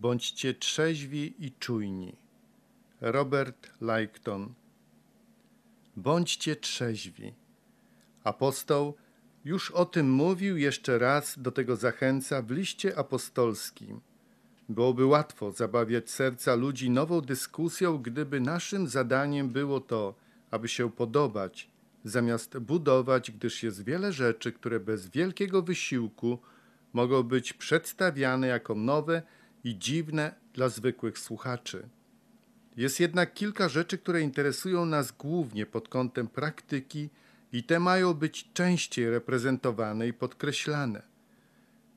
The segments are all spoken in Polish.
Bądźcie trzeźwi i czujni. Robert Lykton. Bądźcie trzeźwi. Apostoł już o tym mówił, jeszcze raz do tego zachęca w liście apostolskim. Byłoby łatwo zabawiać serca ludzi nową dyskusją, gdyby naszym zadaniem było to, aby się podobać, zamiast budować, gdyż jest wiele rzeczy, które bez wielkiego wysiłku mogą być przedstawiane jako nowe i dziwne dla zwykłych słuchaczy. Jest jednak kilka rzeczy, które interesują nas głównie pod kątem praktyki i te mają być częściej reprezentowane i podkreślane.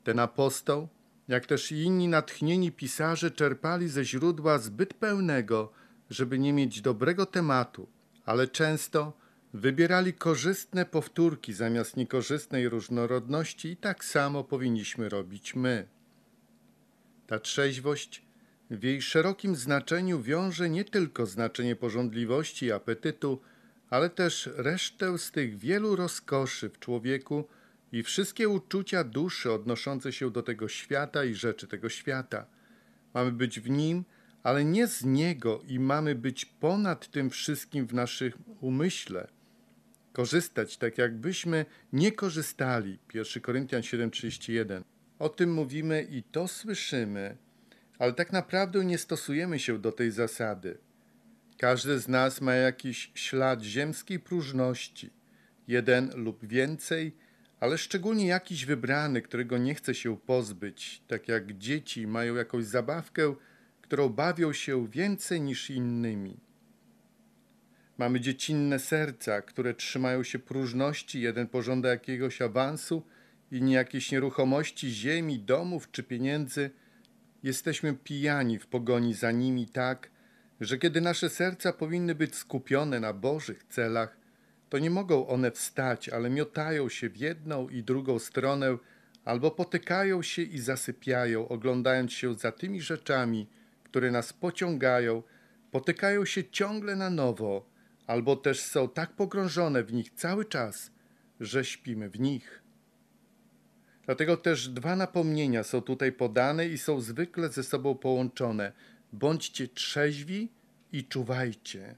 Ten apostoł, jak też i inni natchnieni pisarze czerpali ze źródła zbyt pełnego, żeby nie mieć dobrego tematu, ale często wybierali korzystne powtórki zamiast niekorzystnej różnorodności i tak samo powinniśmy robić my. Ta trzeźwość w jej szerokim znaczeniu wiąże nie tylko znaczenie pożądliwości i apetytu, ale też resztę z tych wielu rozkoszy w człowieku i wszystkie uczucia duszy odnoszące się do tego świata i rzeczy tego świata. Mamy być w nim, ale nie z niego i mamy być ponad tym wszystkim w naszym umyśle. Korzystać tak, jakbyśmy nie korzystali. 1 Koryntian 7:31 o tym mówimy i to słyszymy, ale tak naprawdę nie stosujemy się do tej zasady. Każdy z nas ma jakiś ślad ziemskiej próżności, jeden lub więcej, ale szczególnie jakiś wybrany, którego nie chce się pozbyć, tak jak dzieci mają jakąś zabawkę, którą bawią się więcej niż innymi. Mamy dziecinne serca, które trzymają się próżności, jeden pożąda jakiegoś awansu – i jakiejś nieruchomości, ziemi, domów czy pieniędzy, jesteśmy pijani w pogoni za nimi tak, że kiedy nasze serca powinny być skupione na Bożych celach, to nie mogą one wstać, ale miotają się w jedną i drugą stronę, albo potykają się i zasypiają, oglądając się za tymi rzeczami, które nas pociągają, potykają się ciągle na nowo, albo też są tak pogrążone w nich cały czas, że śpimy w nich. Dlatego też dwa napomnienia są tutaj podane i są zwykle ze sobą połączone. Bądźcie trzeźwi i czuwajcie.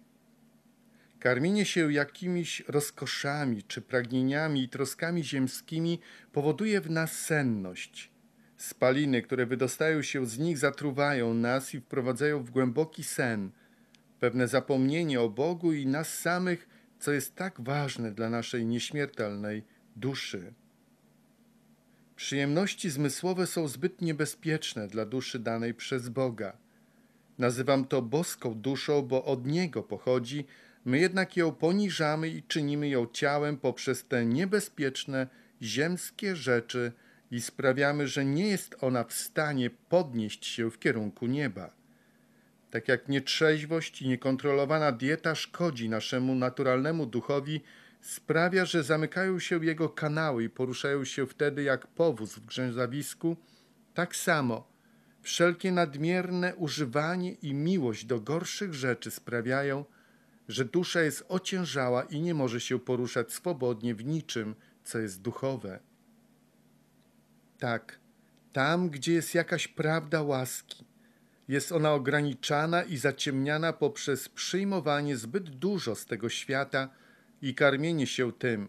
Karmienie się jakimiś rozkoszami czy pragnieniami i troskami ziemskimi powoduje w nas senność. Spaliny, które wydostają się z nich, zatruwają nas i wprowadzają w głęboki sen, pewne zapomnienie o Bogu i nas samych, co jest tak ważne dla naszej nieśmiertelnej duszy. Przyjemności zmysłowe są zbyt niebezpieczne dla duszy danej przez Boga. Nazywam to boską duszą, bo od Niego pochodzi, my jednak ją poniżamy i czynimy ją ciałem poprzez te niebezpieczne, ziemskie rzeczy i sprawiamy, że nie jest ona w stanie podnieść się w kierunku nieba. Tak jak nietrzeźwość i niekontrolowana dieta szkodzi naszemu naturalnemu duchowi, sprawia, że zamykają się jego kanały i poruszają się wtedy jak powóz w grzęzawisku, tak samo wszelkie nadmierne używanie i miłość do gorszych rzeczy sprawiają, że dusza jest ociężała i nie może się poruszać swobodnie w niczym, co jest duchowe. Tak, tam, gdzie jest jakaś prawda łaski, jest ona ograniczana i zaciemniana poprzez przyjmowanie zbyt dużo z tego świata – i karmienie się tym,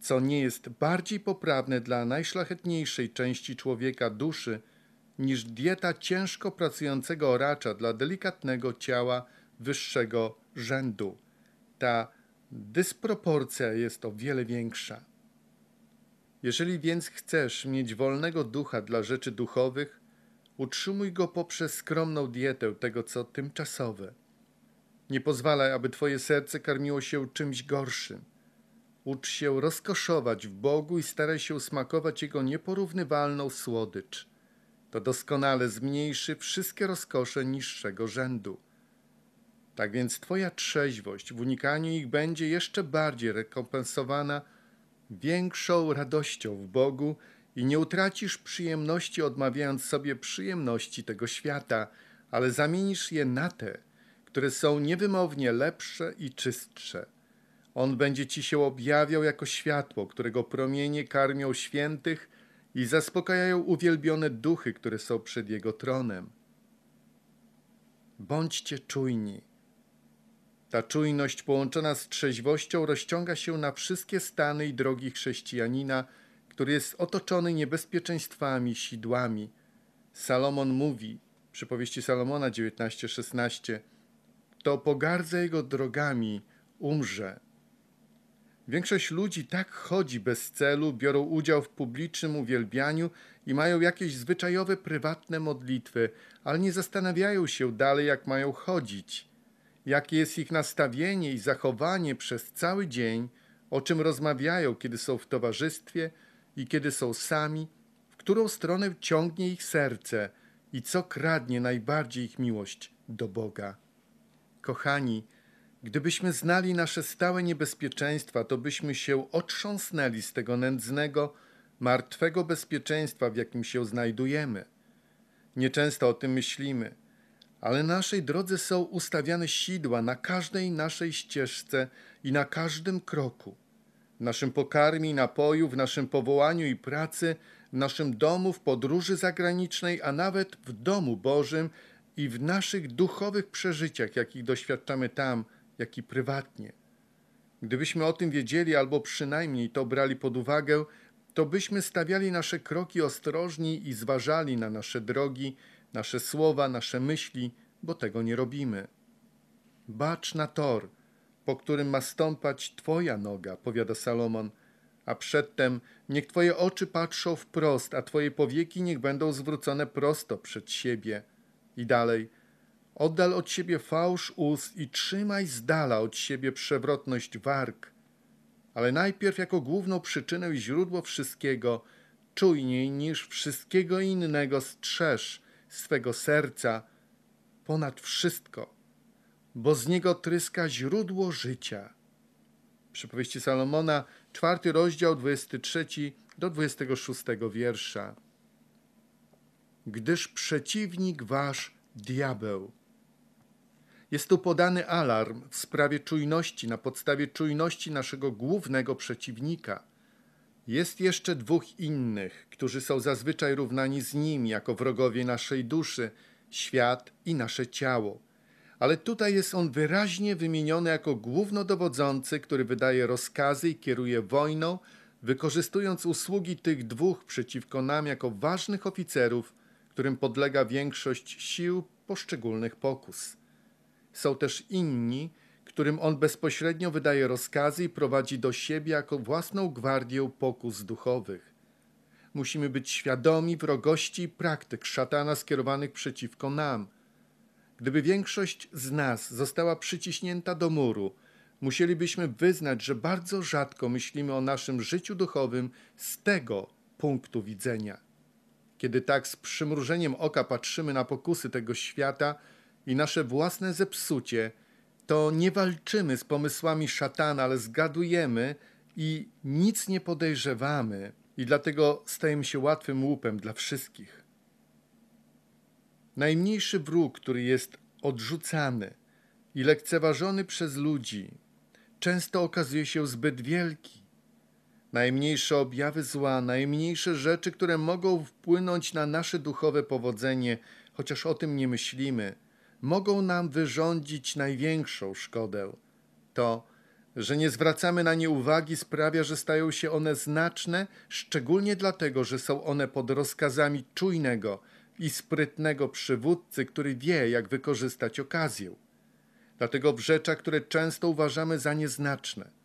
co nie jest bardziej poprawne dla najszlachetniejszej części człowieka duszy, niż dieta ciężko pracującego oracza dla delikatnego ciała wyższego rzędu. Ta dysproporcja jest o wiele większa. Jeżeli więc chcesz mieć wolnego ducha dla rzeczy duchowych, utrzymuj go poprzez skromną dietę tego, co tymczasowe – nie pozwalaj, aby Twoje serce karmiło się czymś gorszym. Ucz się rozkoszować w Bogu i staraj się smakować Jego nieporównywalną słodycz. To doskonale zmniejszy wszystkie rozkosze niższego rzędu. Tak więc Twoja trzeźwość w unikaniu ich będzie jeszcze bardziej rekompensowana większą radością w Bogu i nie utracisz przyjemności odmawiając sobie przyjemności tego świata, ale zamienisz je na te, które są niewymownie lepsze i czystsze. On będzie ci się objawiał jako światło, którego promienie karmią świętych i zaspokajają uwielbione duchy, które są przed jego tronem. Bądźcie czujni. Ta czujność połączona z trzeźwością rozciąga się na wszystkie stany i drogi chrześcijanina, który jest otoczony niebezpieczeństwami, sidłami. Salomon mówi, przypowieści Salomona 19:16 to pogardza jego drogami umrze. Większość ludzi tak chodzi bez celu, biorą udział w publicznym uwielbianiu i mają jakieś zwyczajowe, prywatne modlitwy, ale nie zastanawiają się dalej, jak mają chodzić, jakie jest ich nastawienie i zachowanie przez cały dzień, o czym rozmawiają, kiedy są w towarzystwie i kiedy są sami, w którą stronę ciągnie ich serce i co kradnie najbardziej ich miłość do Boga. Kochani, gdybyśmy znali nasze stałe niebezpieczeństwa, to byśmy się otrząsnęli z tego nędznego, martwego bezpieczeństwa, w jakim się znajdujemy. Nieczęsto o tym myślimy, ale na naszej drodze są ustawiane sidła na każdej naszej ścieżce i na każdym kroku. W naszym pokarmie i napoju, w naszym powołaniu i pracy, w naszym domu, w podróży zagranicznej, a nawet w domu Bożym, i w naszych duchowych przeżyciach, jakich doświadczamy tam, jak i prywatnie. Gdybyśmy o tym wiedzieli, albo przynajmniej to brali pod uwagę, to byśmy stawiali nasze kroki ostrożni i zważali na nasze drogi, nasze słowa, nasze myśli, bo tego nie robimy. Bacz na tor, po którym ma stąpać Twoja noga, powiada Salomon, a przedtem niech Twoje oczy patrzą wprost, a Twoje powieki niech będą zwrócone prosto przed siebie. I dalej. Oddal od siebie fałsz ust i trzymaj z dala od siebie przewrotność warg. Ale najpierw jako główną przyczynę i źródło wszystkiego, czujniej niż wszystkiego innego strzeż swego serca ponad wszystko, bo z niego tryska źródło życia. Przypowieści Salomona, czwarty rozdział, 23 do 26 wiersza gdyż przeciwnik wasz diabeł. Jest tu podany alarm w sprawie czujności, na podstawie czujności naszego głównego przeciwnika. Jest jeszcze dwóch innych, którzy są zazwyczaj równani z nim jako wrogowie naszej duszy, świat i nasze ciało. Ale tutaj jest on wyraźnie wymieniony jako głównodowodzący, który wydaje rozkazy i kieruje wojną, wykorzystując usługi tych dwóch przeciwko nam jako ważnych oficerów którym podlega większość sił poszczególnych pokus. Są też inni, którym on bezpośrednio wydaje rozkazy i prowadzi do siebie jako własną gwardię pokus duchowych. Musimy być świadomi wrogości i praktyk szatana skierowanych przeciwko nam. Gdyby większość z nas została przyciśnięta do muru, musielibyśmy wyznać, że bardzo rzadko myślimy o naszym życiu duchowym z tego punktu widzenia. Kiedy tak z przymrużeniem oka patrzymy na pokusy tego świata i nasze własne zepsucie, to nie walczymy z pomysłami szatana, ale zgadujemy i nic nie podejrzewamy, i dlatego stajemy się łatwym łupem dla wszystkich. Najmniejszy wróg, który jest odrzucany i lekceważony przez ludzi, często okazuje się zbyt wielki. Najmniejsze objawy zła, najmniejsze rzeczy, które mogą wpłynąć na nasze duchowe powodzenie, chociaż o tym nie myślimy, mogą nam wyrządzić największą szkodę. To, że nie zwracamy na nie uwagi, sprawia, że stają się one znaczne, szczególnie dlatego, że są one pod rozkazami czujnego i sprytnego przywódcy, który wie, jak wykorzystać okazję. Dlatego w rzeczach, które często uważamy za nieznaczne,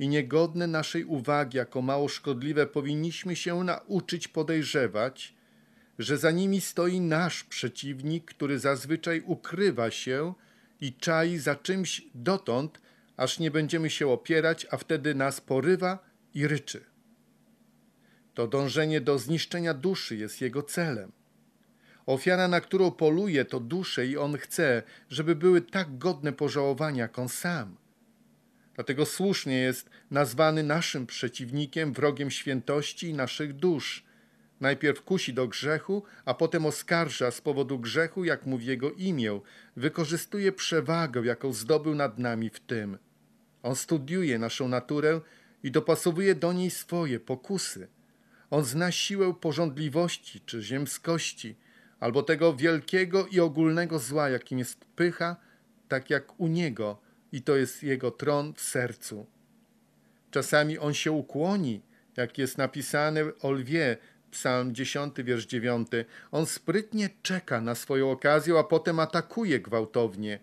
i niegodne naszej uwagi jako mało szkodliwe, powinniśmy się nauczyć podejrzewać, że za nimi stoi nasz przeciwnik, który zazwyczaj ukrywa się i czai za czymś dotąd, aż nie będziemy się opierać, a wtedy nas porywa i ryczy. To dążenie do zniszczenia duszy jest jego celem. Ofiara, na którą poluje, to dusze i on chce, żeby były tak godne pożałowania jak on sam – Dlatego słusznie jest nazwany naszym przeciwnikiem, wrogiem świętości i naszych dusz. Najpierw kusi do grzechu, a potem oskarża z powodu grzechu, jak mówi jego imię, wykorzystuje przewagę, jaką zdobył nad nami w tym. On studiuje naszą naturę i dopasowuje do niej swoje pokusy. On zna siłę porządliwości czy ziemskości, albo tego wielkiego i ogólnego zła, jakim jest pycha, tak jak u niego i to jest jego tron w sercu. Czasami on się ukłoni, jak jest napisane w Olwie, Psalm 10, wiersz 9. On sprytnie czeka na swoją okazję, a potem atakuje gwałtownie.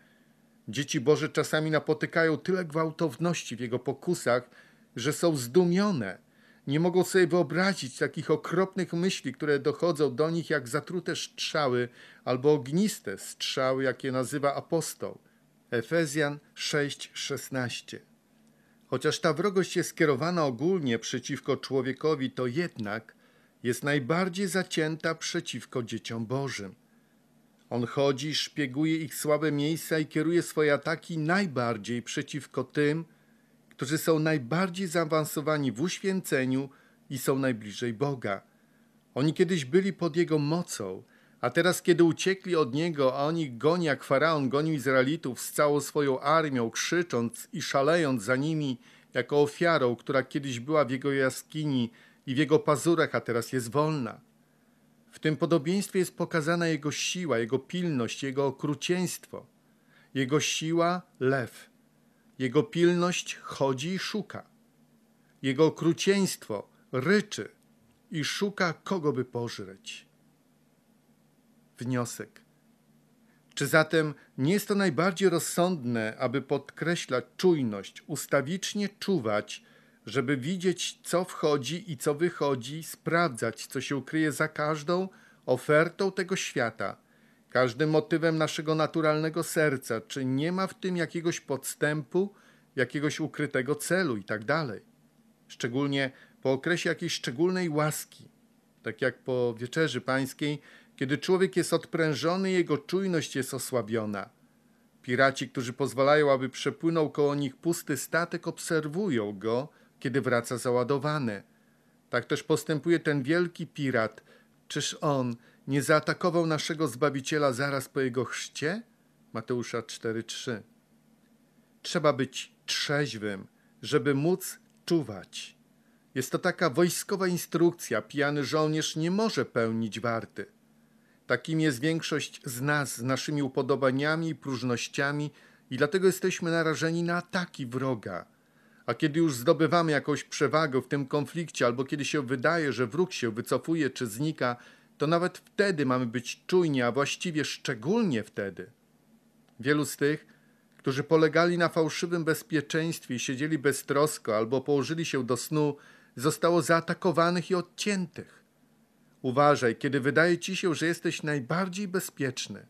Dzieci Boże czasami napotykają tyle gwałtowności w jego pokusach, że są zdumione. Nie mogą sobie wyobrazić takich okropnych myśli, które dochodzą do nich jak zatrute strzały albo ogniste strzały, jakie nazywa apostoł. Efezjan 6:16. Chociaż ta wrogość jest skierowana ogólnie przeciwko człowiekowi, to jednak jest najbardziej zacięta przeciwko dzieciom Bożym. On chodzi, szpieguje ich słabe miejsca i kieruje swoje ataki najbardziej przeciwko tym, którzy są najbardziej zaawansowani w uświęceniu i są najbliżej Boga. Oni kiedyś byli pod Jego mocą – a teraz, kiedy uciekli od niego, a oni goni, jak faraon gonił Izraelitów z całą swoją armią, krzycząc i szalejąc za nimi, jako ofiarą, która kiedyś była w jego jaskini i w jego pazurach, a teraz jest wolna. W tym podobieństwie jest pokazana jego siła, jego pilność, jego okrucieństwo. Jego siła lew, jego pilność chodzi i szuka. Jego okrucieństwo ryczy i szuka, kogo by pożreć wniosek. Czy zatem nie jest to najbardziej rozsądne, aby podkreślać czujność, ustawicznie czuwać, żeby widzieć, co wchodzi i co wychodzi, sprawdzać, co się ukryje za każdą ofertą tego świata, każdym motywem naszego naturalnego serca, czy nie ma w tym jakiegoś podstępu, jakiegoś ukrytego celu itd. Tak Szczególnie po okresie jakiejś szczególnej łaski, tak jak po wieczerzy pańskiej, kiedy człowiek jest odprężony, jego czujność jest osłabiona. Piraci, którzy pozwalają, aby przepłynął koło nich pusty statek, obserwują go, kiedy wraca załadowany. Tak też postępuje ten wielki pirat. Czyż on nie zaatakował naszego Zbawiciela zaraz po jego chrzcie? Mateusza 4:3. Trzeba być trzeźwym, żeby móc czuwać. Jest to taka wojskowa instrukcja. Pijany żołnierz nie może pełnić warty. Takim jest większość z nas, z naszymi upodobaniami i próżnościami, i dlatego jesteśmy narażeni na ataki wroga. A kiedy już zdobywamy jakąś przewagę w tym konflikcie, albo kiedy się wydaje, że wróg się wycofuje czy znika, to nawet wtedy mamy być czujni, a właściwie szczególnie wtedy. Wielu z tych, którzy polegali na fałszywym bezpieczeństwie i siedzieli beztrosko albo położyli się do snu, zostało zaatakowanych i odciętych. Uważaj, kiedy wydaje ci się, że jesteś najbardziej bezpieczny.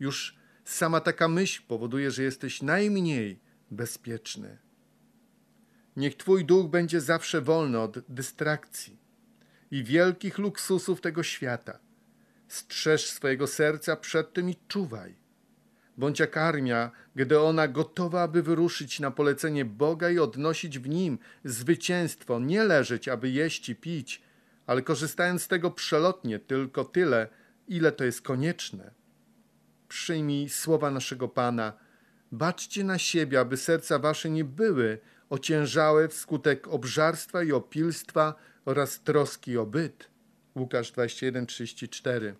Już sama taka myśl powoduje, że jesteś najmniej bezpieczny. Niech Twój duch będzie zawsze wolny od dystrakcji i wielkich luksusów tego świata. Strzeż swojego serca przed tym i czuwaj. Bądź jak armia, gdy ona gotowa, aby wyruszyć na polecenie Boga i odnosić w nim zwycięstwo, nie leżeć, aby jeść i pić, ale korzystając z tego przelotnie tylko tyle, ile to jest konieczne. Przyjmij słowa naszego Pana. Baczcie na siebie, aby serca wasze nie były ociężałe wskutek obżarstwa i opilstwa oraz troski o byt. Łukasz 21:34.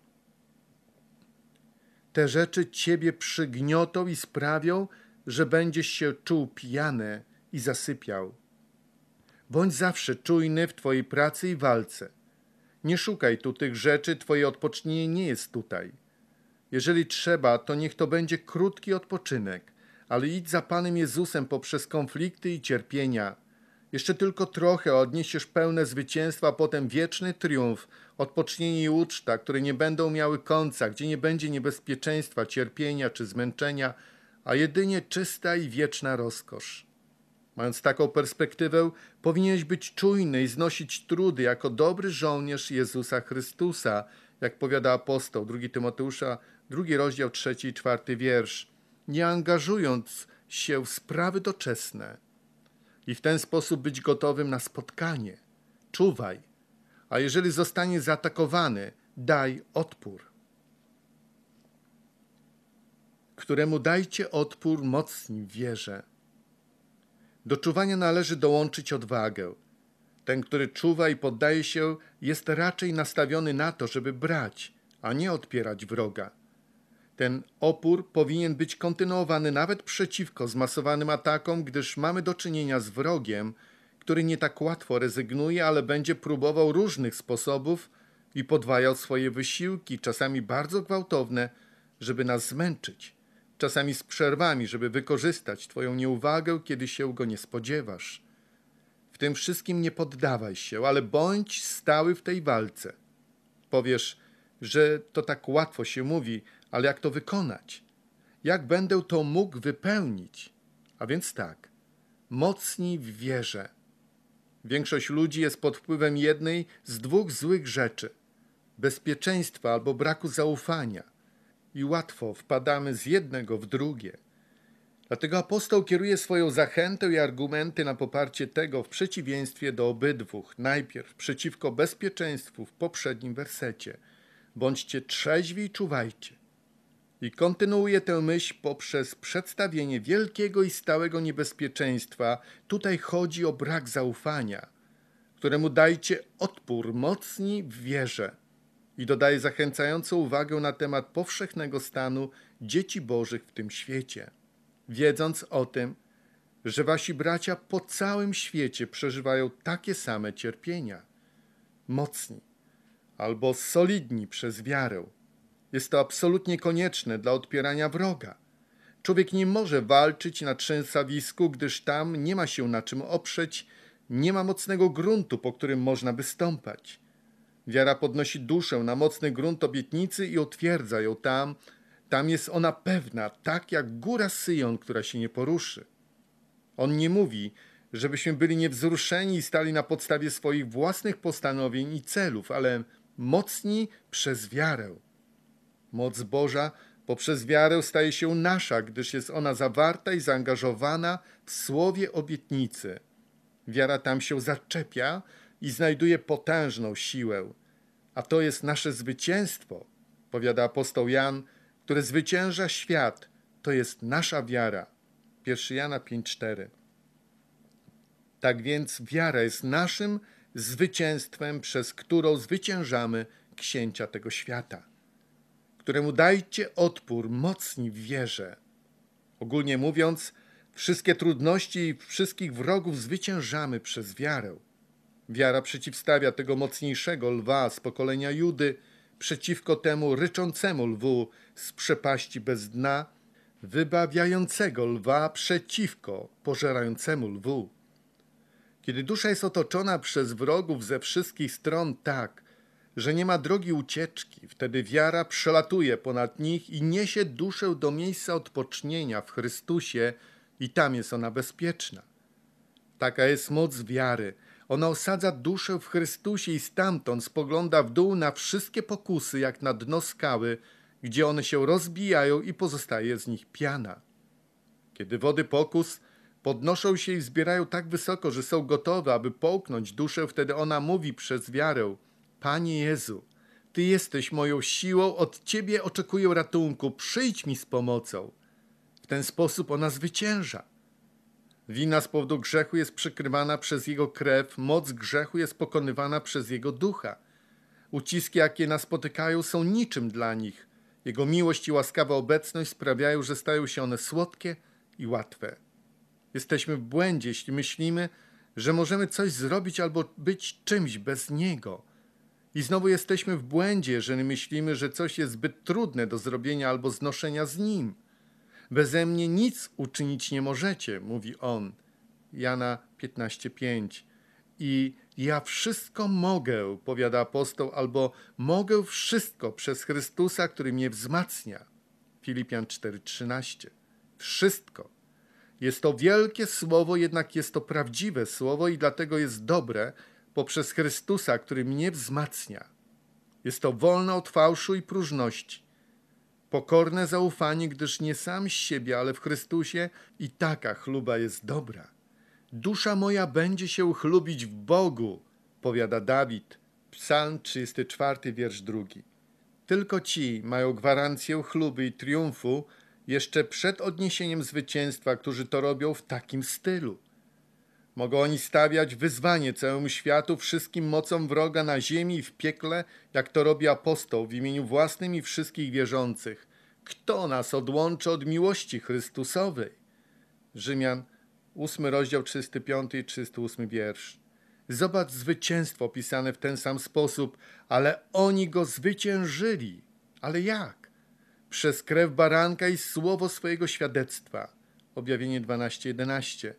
Te rzeczy ciebie przygniotą i sprawią, że będziesz się czuł pijany i zasypiał. Bądź zawsze czujny w Twojej pracy i walce. Nie szukaj tu tych rzeczy, Twoje odpocznienie nie jest tutaj. Jeżeli trzeba, to niech to będzie krótki odpoczynek, ale idź za Panem Jezusem poprzez konflikty i cierpienia. Jeszcze tylko trochę odniesiesz pełne zwycięstwa, a potem wieczny triumf, odpocznienie i uczta, które nie będą miały końca, gdzie nie będzie niebezpieczeństwa, cierpienia czy zmęczenia, a jedynie czysta i wieczna rozkosz. Mając taką perspektywę, powinieneś być czujny i znosić trudy jako dobry żołnierz Jezusa Chrystusa, jak powiada apostoł 2 Tymoteusza, drugi rozdział, trzeci i czwarty wiersz, nie angażując się w sprawy doczesne i w ten sposób być gotowym na spotkanie. Czuwaj, a jeżeli zostanie zaatakowany, daj odpór. Któremu dajcie odpór mocni wierze do czuwania należy dołączyć odwagę. Ten, który czuwa i poddaje się, jest raczej nastawiony na to, żeby brać, a nie odpierać wroga. Ten opór powinien być kontynuowany nawet przeciwko zmasowanym atakom, gdyż mamy do czynienia z wrogiem, który nie tak łatwo rezygnuje, ale będzie próbował różnych sposobów i podwajał swoje wysiłki, czasami bardzo gwałtowne, żeby nas zmęczyć czasami z przerwami, żeby wykorzystać Twoją nieuwagę, kiedy się go nie spodziewasz. W tym wszystkim nie poddawaj się, ale bądź stały w tej walce. Powiesz, że to tak łatwo się mówi, ale jak to wykonać? Jak będę to mógł wypełnić? A więc tak, Mocniej w wierze. Większość ludzi jest pod wpływem jednej z dwóch złych rzeczy bezpieczeństwa albo braku zaufania i łatwo wpadamy z jednego w drugie. Dlatego apostoł kieruje swoją zachętę i argumenty na poparcie tego w przeciwieństwie do obydwóch. Najpierw przeciwko bezpieczeństwu w poprzednim wersecie. Bądźcie trzeźwi i czuwajcie. I kontynuuje tę myśl poprzez przedstawienie wielkiego i stałego niebezpieczeństwa. Tutaj chodzi o brak zaufania, któremu dajcie odpór mocni w wierze – i dodaje zachęcającą uwagę na temat powszechnego stanu dzieci Bożych w tym świecie. Wiedząc o tym, że wasi bracia po całym świecie przeżywają takie same cierpienia, mocni albo solidni przez wiarę. Jest to absolutnie konieczne dla odpierania wroga. Człowiek nie może walczyć na trzęsawisku, gdyż tam nie ma się na czym oprzeć, nie ma mocnego gruntu, po którym można by stąpać. Wiara podnosi duszę na mocny grunt obietnicy i otwierdza ją tam. Tam jest ona pewna, tak jak góra Syjon, która się nie poruszy. On nie mówi, żebyśmy byli niewzruszeni i stali na podstawie swoich własnych postanowień i celów, ale mocni przez wiarę. Moc Boża poprzez wiarę staje się nasza, gdyż jest ona zawarta i zaangażowana w słowie obietnicy. Wiara tam się zaczepia i znajduje potężną siłę. A to jest nasze zwycięstwo, powiada apostoł Jan, które zwycięża świat, to jest nasza wiara. 1 Jana 5:4. Tak więc wiara jest naszym zwycięstwem, przez którą zwyciężamy księcia tego świata, któremu dajcie odpór mocni w wierze. Ogólnie mówiąc, wszystkie trudności i wszystkich wrogów zwyciężamy przez wiarę. Wiara przeciwstawia tego mocniejszego lwa z pokolenia Judy przeciwko temu ryczącemu lwu z przepaści bez dna, wybawiającego lwa przeciwko pożerającemu lwu. Kiedy dusza jest otoczona przez wrogów ze wszystkich stron tak, że nie ma drogi ucieczki, wtedy wiara przelatuje ponad nich i niesie duszę do miejsca odpocznienia w Chrystusie i tam jest ona bezpieczna. Taka jest moc wiary – ona osadza duszę w Chrystusie i stamtąd spogląda w dół na wszystkie pokusy, jak na dno skały, gdzie one się rozbijają i pozostaje z nich piana. Kiedy wody pokus podnoszą się i zbierają tak wysoko, że są gotowe, aby połknąć duszę, wtedy ona mówi przez wiarę: Panie Jezu, Ty jesteś moją siłą, od Ciebie oczekuję ratunku, przyjdź mi z pomocą. W ten sposób ona zwycięża. Wina z powodu grzechu jest przykrywana przez jego krew, moc grzechu jest pokonywana przez jego ducha. Uciski, jakie nas spotykają, są niczym dla nich. Jego miłość i łaskawa obecność sprawiają, że stają się one słodkie i łatwe. Jesteśmy w błędzie, jeśli myślimy, że możemy coś zrobić albo być czymś bez Niego. I znowu jesteśmy w błędzie, jeżeli myślimy, że coś jest zbyt trudne do zrobienia albo znoszenia z Nim. Beze mnie nic uczynić nie możecie, mówi on. Jana 15:5. I ja wszystko mogę, powiada apostoł, albo mogę wszystko przez Chrystusa, który mnie wzmacnia. Filipian 4:13. Wszystko. Jest to wielkie słowo, jednak jest to prawdziwe słowo i dlatego jest dobre poprzez Chrystusa, który mnie wzmacnia. Jest to wolne od fałszu i próżności. Pokorne zaufanie, gdyż nie sam z siebie, ale w Chrystusie i taka chluba jest dobra. Dusza moja będzie się chlubić w Bogu, powiada Dawid, Psalm 34, wiersz 2. Tylko ci mają gwarancję chluby i triumfu jeszcze przed odniesieniem zwycięstwa, którzy to robią w takim stylu. Mogą oni stawiać wyzwanie całemu światu, wszystkim mocom wroga na ziemi i w piekle, jak to robi apostoł w imieniu własnym i wszystkich wierzących. Kto nas odłączy od miłości Chrystusowej? Rzymian 8 rozdział 35 i 38 wiersz. Zobacz zwycięstwo opisane w ten sam sposób, ale oni go zwyciężyli. Ale jak? Przez krew baranka i słowo swojego świadectwa. Objawienie 12:11.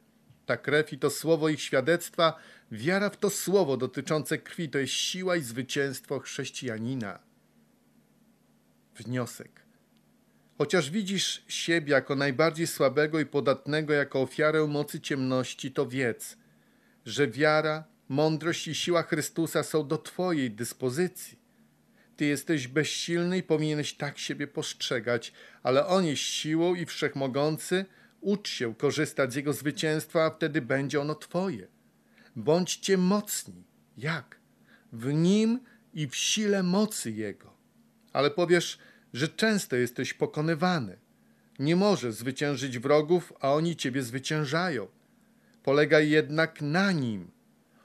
Ta krew i to słowo ich świadectwa, wiara w to słowo dotyczące krwi to jest siła i zwycięstwo chrześcijanina. Wniosek. Chociaż widzisz siebie jako najbardziej słabego i podatnego jako ofiarę mocy ciemności, to wiedz, że wiara, mądrość i siła Chrystusa są do Twojej dyspozycji. Ty jesteś bezsilny i powinieneś tak siebie postrzegać, ale On jest siłą i wszechmogący – Ucz się korzystać z Jego zwycięstwa, a wtedy będzie ono Twoje. Bądźcie mocni. Jak? W Nim i w sile mocy Jego. Ale powiesz, że często jesteś pokonywany. Nie możesz zwyciężyć wrogów, a oni Ciebie zwyciężają. Polegaj jednak na Nim.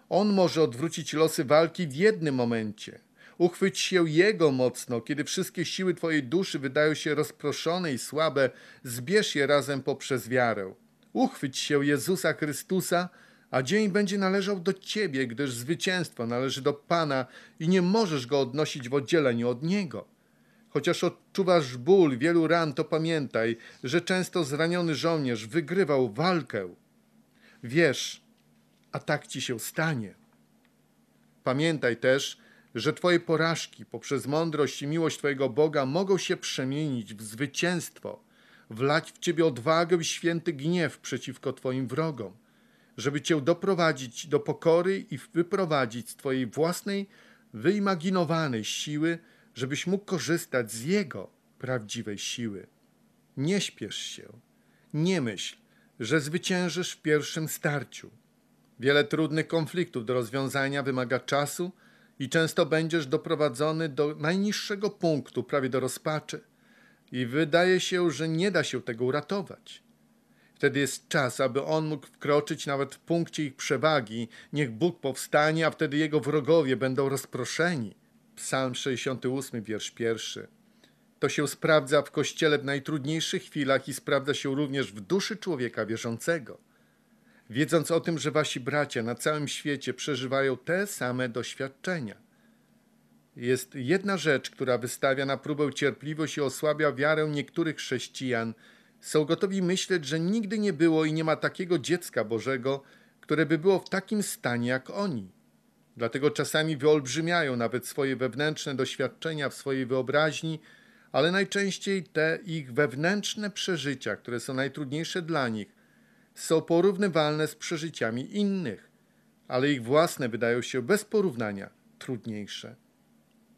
On może odwrócić losy walki w jednym momencie – Uchwyć się Jego mocno, kiedy wszystkie siły Twojej duszy wydają się rozproszone i słabe, zbierz je razem poprzez wiarę. Uchwyć się Jezusa Chrystusa, a dzień będzie należał do Ciebie, gdyż zwycięstwo należy do Pana i nie możesz go odnosić w oddzieleniu od Niego. Chociaż odczuwasz ból wielu ran, to pamiętaj, że często zraniony żołnierz wygrywał walkę. Wiesz, a tak ci się stanie. Pamiętaj też, że Twoje porażki poprzez mądrość i miłość Twojego Boga mogą się przemienić w zwycięstwo, wlać w Ciebie odwagę i święty gniew przeciwko Twoim wrogom, żeby Cię doprowadzić do pokory i wyprowadzić z Twojej własnej, wyimaginowanej siły, żebyś mógł korzystać z Jego prawdziwej siły. Nie śpiesz się, nie myśl, że zwyciężysz w pierwszym starciu. Wiele trudnych konfliktów do rozwiązania wymaga czasu – i często będziesz doprowadzony do najniższego punktu, prawie do rozpaczy, i wydaje się, że nie da się tego uratować. Wtedy jest czas, aby on mógł wkroczyć nawet w punkcie ich przewagi. Niech Bóg powstanie, a wtedy jego wrogowie będą rozproszeni. Psalm 68, wiersz pierwszy. To się sprawdza w kościele w najtrudniejszych chwilach i sprawdza się również w duszy człowieka wierzącego wiedząc o tym, że wasi bracia na całym świecie przeżywają te same doświadczenia. Jest jedna rzecz, która wystawia na próbę cierpliwość i osłabia wiarę niektórych chrześcijan. Są gotowi myśleć, że nigdy nie było i nie ma takiego dziecka Bożego, które by było w takim stanie jak oni. Dlatego czasami wyolbrzymiają nawet swoje wewnętrzne doświadczenia w swojej wyobraźni, ale najczęściej te ich wewnętrzne przeżycia, które są najtrudniejsze dla nich, są porównywalne z przeżyciami innych, ale ich własne wydają się bez porównania trudniejsze.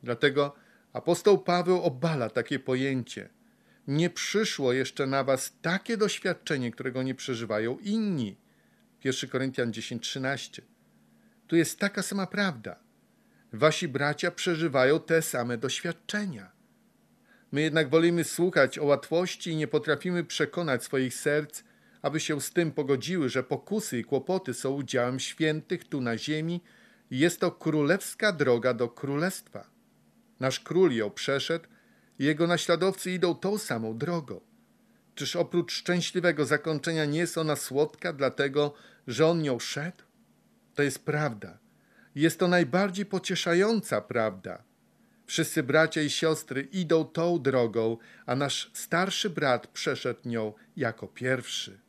Dlatego apostoł Paweł obala takie pojęcie. Nie przyszło jeszcze na was takie doświadczenie, którego nie przeżywają inni. 1 Koryntian 10:13. Tu jest taka sama prawda. Wasi bracia przeżywają te same doświadczenia. My jednak wolimy słuchać o łatwości i nie potrafimy przekonać swoich serc aby się z tym pogodziły, że pokusy i kłopoty są udziałem świętych tu na ziemi i jest to królewska droga do królestwa. Nasz król ją przeszedł i jego naśladowcy idą tą samą drogą. Czyż oprócz szczęśliwego zakończenia nie jest ona słodka, dlatego że on nią szedł? To jest prawda. Jest to najbardziej pocieszająca prawda. Wszyscy bracia i siostry idą tą drogą, a nasz starszy brat przeszedł nią jako pierwszy.